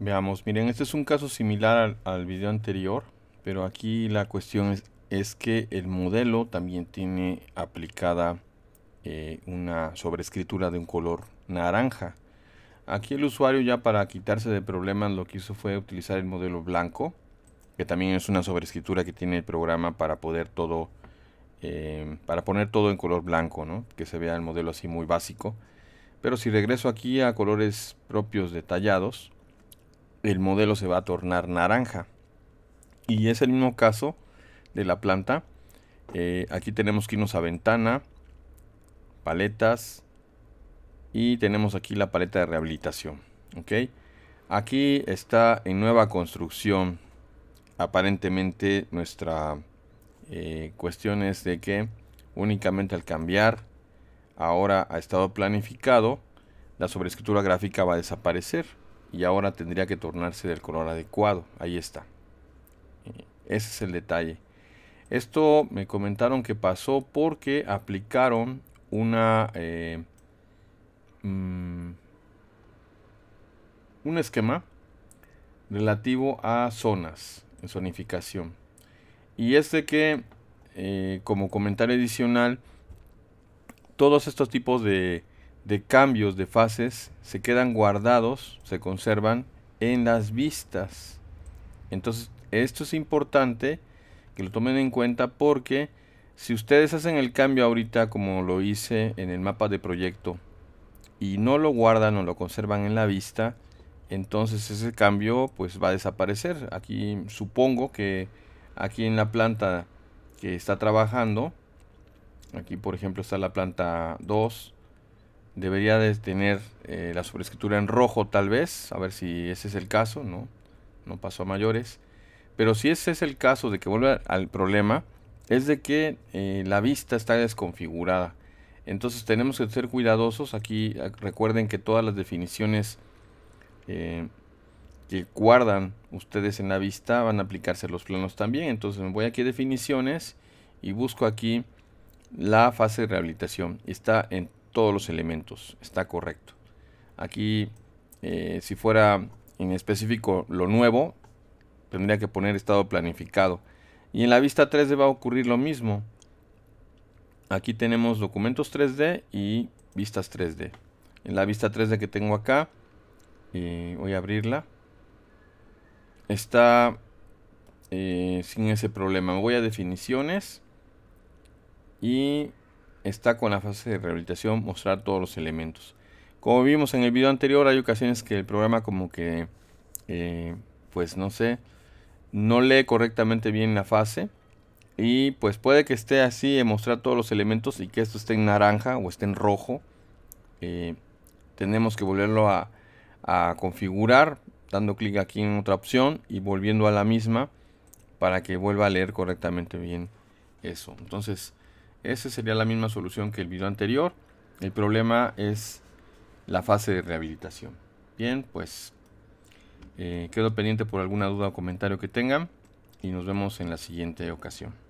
Veamos, miren, este es un caso similar al, al video anterior, pero aquí la cuestión es, es que el modelo también tiene aplicada eh, una sobreescritura de un color naranja. Aquí el usuario ya para quitarse de problemas lo que hizo fue utilizar el modelo blanco, que también es una sobreescritura que tiene el programa para poder todo, eh, para poner todo en color blanco, que se vea el modelo así muy básico. Pero si regreso aquí a colores propios detallados, el modelo se va a tornar naranja. Y es el mismo caso de la planta. Eh, aquí tenemos que irnos a ventana, paletas y tenemos aquí la paleta de rehabilitación. Aquí está en nueva construcción. Aparentemente nuestra eh, cuestión es de que únicamente al cambiar ahora ha estado planificado, la sobreescritura gráfica va a desaparecer y ahora tendría que tornarse del color adecuado. Ahí está. Eh, ese es el detalle. Esto me comentaron que pasó porque aplicaron una... Eh, mm, un esquema relativo a zonas en zonificación. Y es de que, eh, como comentario adicional, todos estos tipos de de cambios de fases se quedan guardados, se conservan en las vistas. Entonces, esto es importante que lo tomen en cuenta porque si ustedes hacen el cambio ahorita como lo hice en el mapa de proyecto y no lo guardan o lo conservan en la vista, entonces ese cambio pues va a desaparecer. Aquí supongo que aquí en la planta que está trabajando, aquí por ejemplo está la planta 2, debería de tener eh, la sobreescritura en rojo tal vez, a ver si ese es el caso, no, no pasó a mayores. Pero si ese es el caso de que vuelva al problema, es de que eh, la vista está desconfigurada. Entonces tenemos que ser cuidadosos. Aquí ah, recuerden que todas las definiciones eh, que guardan ustedes en la vista van a aplicarse los planos también. Entonces me voy aquí a definiciones y busco aquí la fase de rehabilitación. Está en todos los elementos. Está correcto. Aquí, eh, si fuera en específico lo nuevo, tendría que poner estado planificado. Y en la vista 3D va a ocurrir lo mismo. Aquí tenemos documentos 3D y vistas 3D. En la vista 3D que tengo acá, eh, voy a abrirla. Está eh, sin ese problema. voy a definiciones y está con la fase de rehabilitación mostrar todos los elementos. Como vimos en el video anterior, hay ocasiones que el programa como que, eh, pues no sé, no lee correctamente bien la fase. Y pues puede que esté así mostrar todos los elementos y que esto esté en naranja o esté en rojo. Eh, tenemos que volverlo a configurar dando clic aquí en otra opción y volviendo a la misma para que vuelva a leer correctamente bien eso. Entonces, esa sería la misma solución que el video anterior. El problema es la fase de rehabilitación. Bien, pues eh, quedo pendiente por alguna duda o comentario que tengan y nos vemos en la siguiente ocasión.